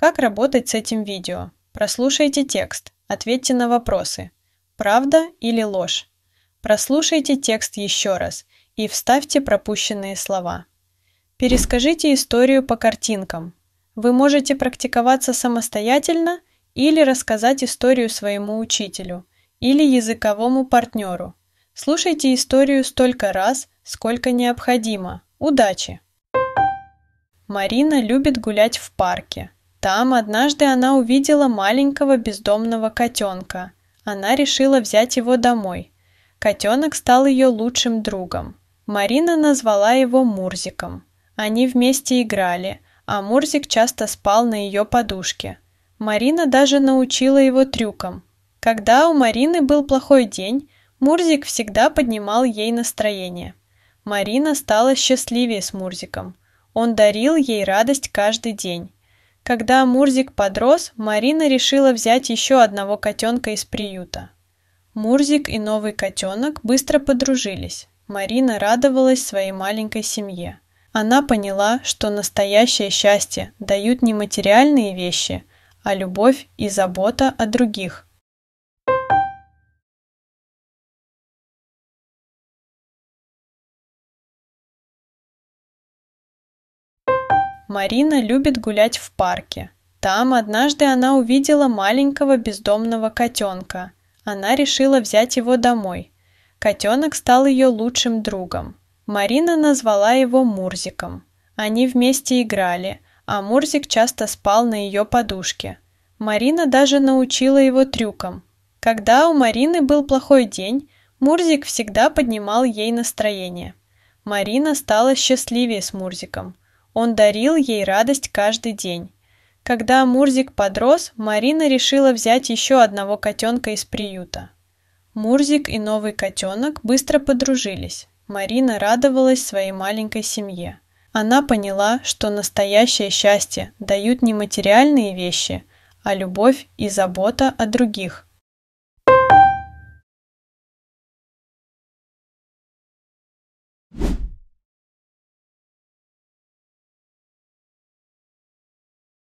Как работать с этим видео? Прослушайте текст, ответьте на вопросы. Правда или ложь? Прослушайте текст еще раз и вставьте пропущенные слова. Перескажите историю по картинкам. Вы можете практиковаться самостоятельно или рассказать историю своему учителю или языковому партнеру. Слушайте историю столько раз, сколько необходимо. Удачи! Марина любит гулять в парке. Там однажды она увидела маленького бездомного котенка. Она решила взять его домой. Котенок стал ее лучшим другом. Марина назвала его Мурзиком. Они вместе играли, а Мурзик часто спал на ее подушке. Марина даже научила его трюкам. Когда у Марины был плохой день, Мурзик всегда поднимал ей настроение. Марина стала счастливее с Мурзиком. Он дарил ей радость каждый день. Когда Мурзик подрос, Марина решила взять еще одного котенка из приюта. Мурзик и новый котенок быстро подружились. Марина радовалась своей маленькой семье. Она поняла, что настоящее счастье дают не материальные вещи, а любовь и забота о других. Марина любит гулять в парке. Там однажды она увидела маленького бездомного котенка. Она решила взять его домой. Котенок стал ее лучшим другом. Марина назвала его Мурзиком. Они вместе играли, а Мурзик часто спал на ее подушке. Марина даже научила его трюкам. Когда у Марины был плохой день, Мурзик всегда поднимал ей настроение. Марина стала счастливее с Мурзиком – он дарил ей радость каждый день. Когда Мурзик подрос, Марина решила взять еще одного котенка из приюта. Мурзик и новый котенок быстро подружились. Марина радовалась своей маленькой семье. Она поняла, что настоящее счастье дают не материальные вещи, а любовь и забота о других.